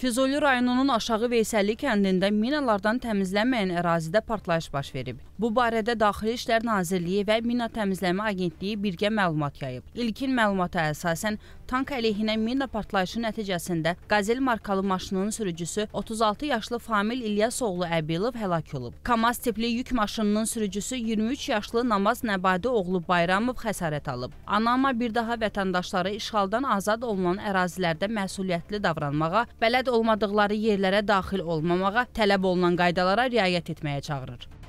Füzuli rayonunun Aşağı Veysəlli kəndində minalardan təmizlənməyən ərazidə partlayış baş verib. Bu barədə Daxili İşlər Nazirliyi və Mina Təmizləmə Agentliyi birgə məlumat yayıb. İlkin məlumata əsasən Tank əleyhinə mina partlayışı nəticəsində Qazel markalı maşının sürücüsü 36 yaşlı Famil İlyasoğlu Əbilov həlak olub. Kamaz tipli yük maşınının sürücüsü 23 yaşlı Namaz Nəbadi oğlu Bayramov xəsarət alıb. Anama bir daha vətəndaşları işğaldan azad olunan ərazilərdə məsuliyyətli davranmağa, bələd olmadıqları yerlərə daxil olmamağa, tələb olunan qaydalara riayət etməyə çağırır.